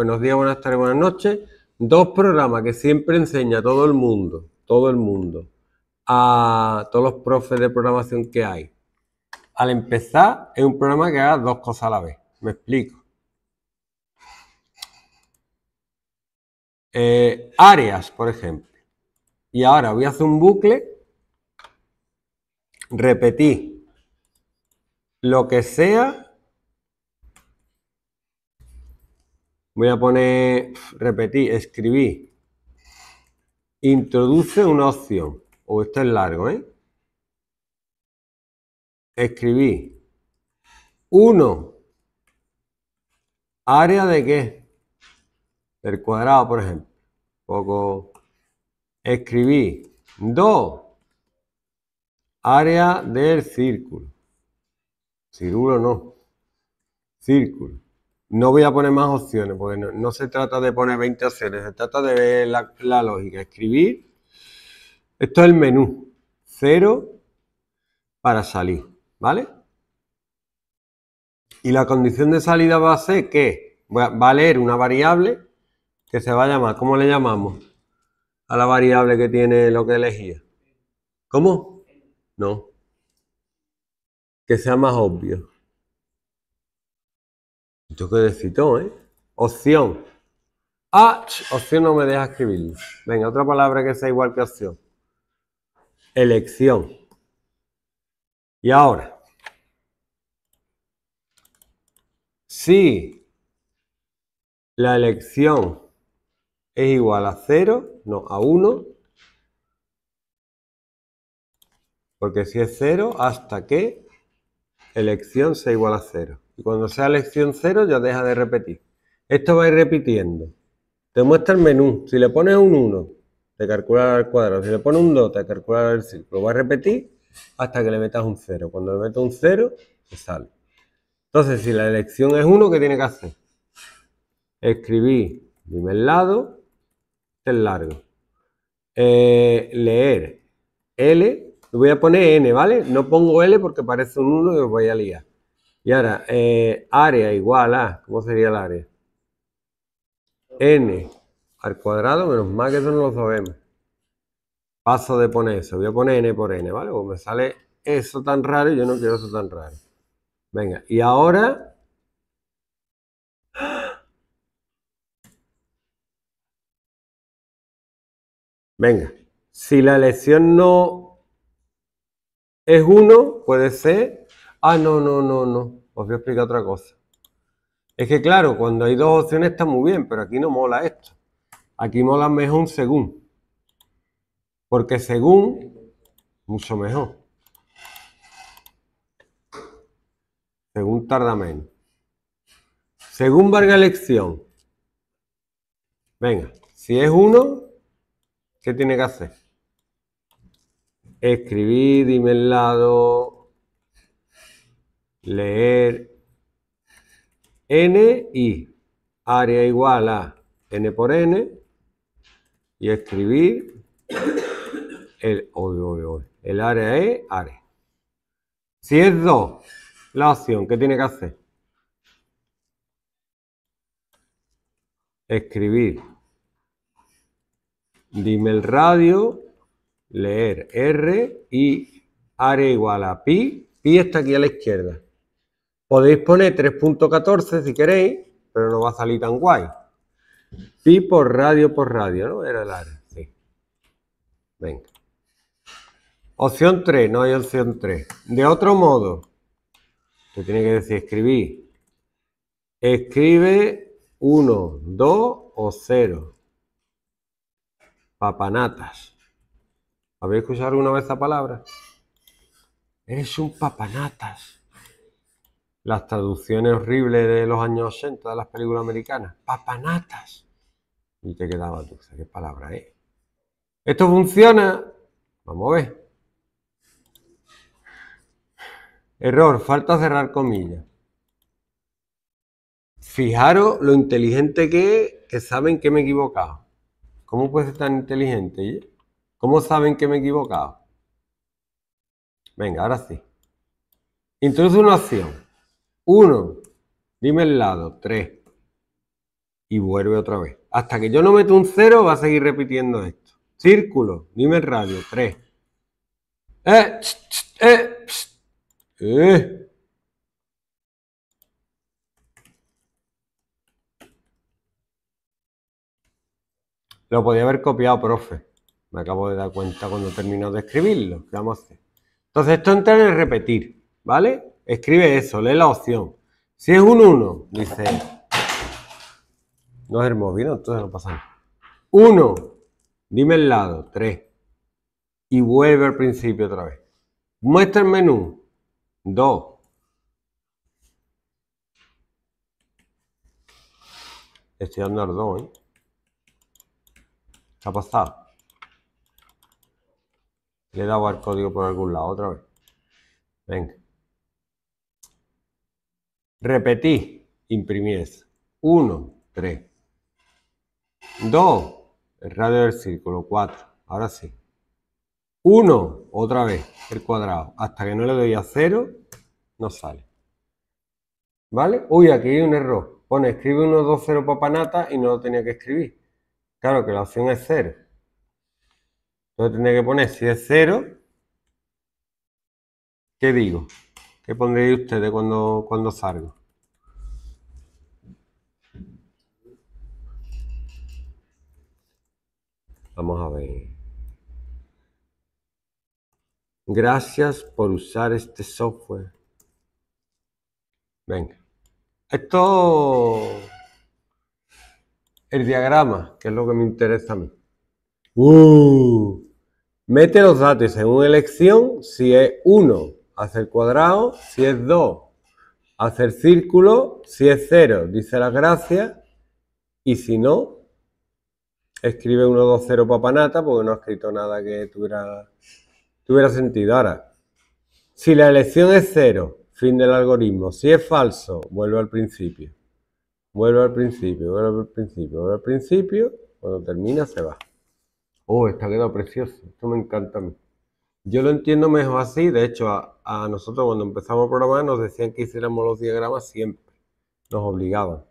buenos días, buenas tardes, buenas noches. Dos programas que siempre enseña todo el mundo, todo el mundo, a todos los profes de programación que hay. Al empezar, es un programa que haga dos cosas a la vez. Me explico. Eh, áreas, por ejemplo. Y ahora voy a hacer un bucle, repetir lo que sea Voy a poner, repetir, escribí. Introduce una opción. O este esto es largo, ¿eh? Escribí. Uno. ¿Área de qué? El cuadrado, por ejemplo. Poco. Escribí. Dos. Área del círculo. Círculo no. Círculo. No voy a poner más opciones, porque no, se trata de poner 20 opciones, se trata de ver la, la lógica. Escribir. Esto es el menú. Cero para salir, ¿vale? Y la condición de salida va a ser que va a leer una variable que se va a llamar, ¿cómo le llamamos? A la variable que tiene lo que elegía. ¿Cómo? No. Que sea más obvio que decitó, ¿eh? Opción. Ah, opción no me deja escribir, Venga, otra palabra que sea igual que opción. Elección. Y ahora. Si la elección es igual a 0, no, a 1, porque si es 0, hasta que elección sea igual a 0. Y cuando sea elección cero ya deja de repetir. Esto va a ir repitiendo. Te muestra el menú. Si le pones un 1, te calcula el cuadrado. Si le pones un 2, te calcula el círculo. Va a repetir hasta que le metas un 0. Cuando le metas un 0, se sale. Entonces, si la elección es 1, ¿qué tiene que hacer? Escribir, dime el lado, este es largo. Eh, leer L, le voy a poner N, ¿vale? No pongo L porque parece un 1 y os voy a liar. Y ahora, eh, área igual a, ¿cómo sería el área? n al cuadrado menos más que eso no lo sabemos. Paso de poner eso, voy a poner n por n, ¿vale? me sale eso tan raro y yo no quiero eso tan raro. Venga, y ahora... Venga, si la elección no es 1, puede ser Ah, no, no, no, no. Os voy a explicar otra cosa. Es que claro, cuando hay dos opciones está muy bien, pero aquí no mola esto. Aquí mola mejor un según. Porque según, mucho mejor. Según tarda menos. Según valga elección. Venga, si es uno, ¿qué tiene que hacer? Escribir, dime el lado, leer n y área igual a n por n y escribir el, el área e, área. Si es 2, la opción, ¿qué tiene que hacer? Escribir. Dime el radio, leer R y área igual a pi. Pi está aquí a la izquierda. Podéis poner 3.14 si queréis, pero no va a salir tan guay. Pi por radio por radio, ¿no? Era el área, sí. Venga. Opción 3, no hay opción 3. De otro modo, te tiene que decir escribir. Escribe 1, 2 o 0. Papanatas. ¿Habéis escuchado alguna vez esa palabra? Eres un papanatas las traducciones horribles de los años 80 de las películas americanas. Papanatas. Y te quedaba tú, ¿qué palabra es? Esto funciona. Vamos a ver. Error, falta cerrar comillas. Fijaros lo inteligente que es, que saben que me he equivocado. ¿Cómo puede ser tan inteligente? ¿Cómo saben que me he equivocado? Venga, ahora sí. Introduce una acción. 1, dime el lado, 3. Y vuelve otra vez. Hasta que yo no meto un 0, va a seguir repitiendo esto. Círculo, dime el radio, 3. Eh, eh, eh. Lo podía haber copiado, profe. Me acabo de dar cuenta cuando termino de escribirlo. Vamos Entonces, esto entra en repetir, ¿vale? Escribe eso, lee la opción. Si es un 1, dice. No es el móvil, ¿no? entonces no pasa nada. 1, dime el lado, 3. Y vuelve al principio otra vez. Muestra el menú, 2. Estoy dando al 2, ¿eh? ¿Qué ha pasado? Le he dado al código por algún lado otra vez. Venga. Repetí, eso 1, 3. 2, el radio del círculo, 4. Ahora sí. 1, otra vez, el cuadrado. Hasta que no le doy a 0, no sale. ¿Vale? Uy, aquí hay un error. Pone, escribe 1, 2, 0 papanata y no lo tenía que escribir. Claro que la opción es 0. Entonces tendría que poner, si es 0, ¿qué digo? ¿Qué pondréis ustedes cuando, cuando salgo? Vamos a ver. Gracias por usar este software. Venga. Esto, el diagrama, que es lo que me interesa a mí. Uh, mete los datos en una elección si es 1, hacer el cuadrado, si es 2, hace el círculo, si es 0, dice las gracias, y si no, escribe 0, papanata porque no ha escrito nada que tuviera, tuviera sentido. Ahora, si la elección es 0, fin del algoritmo, si es falso, vuelve al principio. Vuelve al principio, vuelve al principio, vuelve al principio, cuando termina se va. Oh, está quedado precioso, esto me encanta a mí. Yo lo entiendo mejor así, de hecho a, nosotros cuando empezamos a programar nos decían que hiciéramos los diagramas siempre, nos obligaban.